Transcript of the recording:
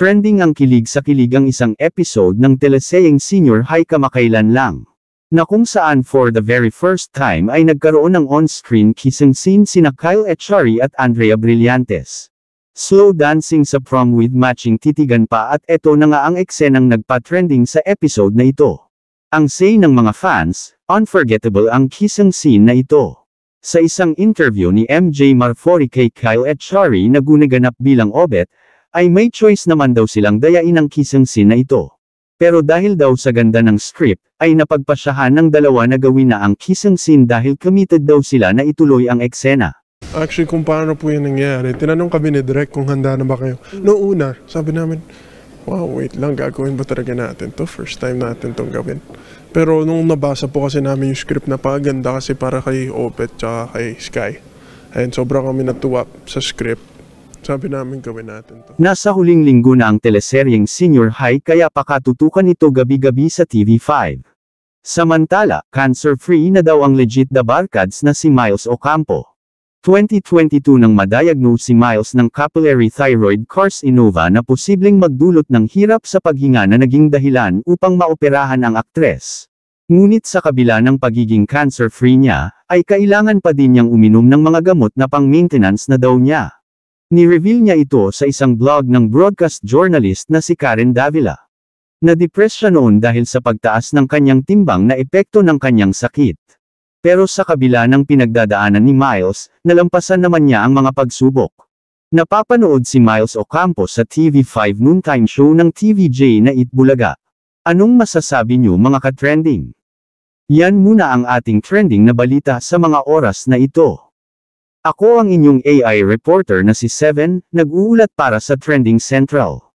Trending ang kilig sa kilig ang isang episode ng teleseyeng Senior High kamakailan lang. Na kung saan for the very first time ay nagkaroon ng on-screen kissing scene sina Kyle Echari at Andrea Brillantes. Slow dancing sa prom with matching titigan pa at eto na nga ang eksenang nagpa-trending sa episode na ito. Ang say ng mga fans, unforgettable ang kissing scene na ito. Sa isang interview ni MJ Marfori kay Kyle Echari na gunaganap bilang Obet, ay may choice naman daw silang dayain ang kisang scene na ito. Pero dahil daw sa ganda ng script, ay napagpasyahan ng dalawa na gawin na ang kisang scene dahil committed daw sila na ituloy ang eksena. Actually, kung paano po yun nangyari, tinanong kami ni Direk kung handa na ba kayo. Noong una, sabi namin, wow, wait lang, gagawin ba talaga natin to? First time natin tong gawin. Pero nung nabasa po kasi namin yung script, na napakaganda kasi para kay Opet at kay Sky. And sobra kami natuwa sa script. Sabi namin gawin natin to. Nasa huling linggo na ang teleseryeng Senior High kaya pakatutukan ito gabi-gabi sa TV5. Samantala, cancer-free na daw ang legit the barkads na si Miles Ocampo. 2022 nang madiagnose si Miles ng capillary thyroid carcinoma na posibleng magdulot ng hirap sa paghinga na naging dahilan upang maoperahan ang aktres. Ngunit sa kabila ng pagiging cancer-free niya, ay kailangan pa din niyang uminom ng mga gamot na pang-maintenance na daw niya. Ni-reveal niya ito sa isang blog ng broadcast journalist na si Karen Davila. Na-depress siya noon dahil sa pagtaas ng kanyang timbang na epekto ng kanyang sakit. Pero sa kabila ng pinagdadaanan ni Miles, nalampasan naman niya ang mga pagsubok. Napapanood si Miles Ocampo sa TV5 noontime show ng TVJ na Itbulaga. Anong masasabi niyo mga ka-trending? Yan muna ang ating trending na balita sa mga oras na ito. Ako ang inyong AI reporter na si Seven, nag-uulat para sa Trending Central.